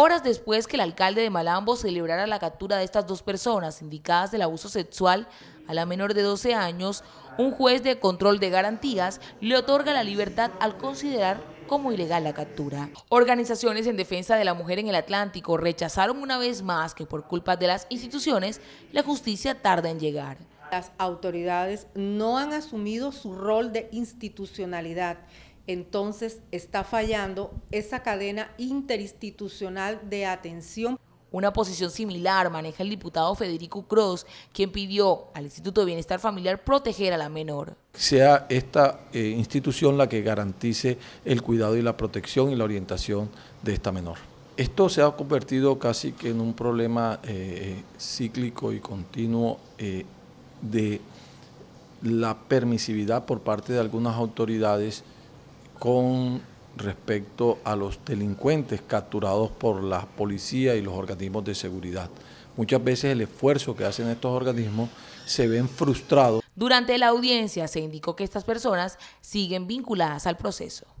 horas después que el alcalde de Malambo celebrara la captura de estas dos personas indicadas del abuso sexual a la menor de 12 años, un juez de control de garantías le otorga la libertad al considerar como ilegal la captura. Organizaciones en defensa de la mujer en el Atlántico rechazaron una vez más que por culpa de las instituciones la justicia tarda en llegar. Las autoridades no han asumido su rol de institucionalidad entonces está fallando esa cadena interinstitucional de atención. Una posición similar maneja el diputado Federico Cruz, quien pidió al Instituto de Bienestar Familiar proteger a la menor. Sea esta eh, institución la que garantice el cuidado y la protección y la orientación de esta menor. Esto se ha convertido casi que en un problema eh, cíclico y continuo eh, de la permisividad por parte de algunas autoridades con respecto a los delincuentes capturados por la policía y los organismos de seguridad. Muchas veces el esfuerzo que hacen estos organismos se ven frustrados. Durante la audiencia se indicó que estas personas siguen vinculadas al proceso.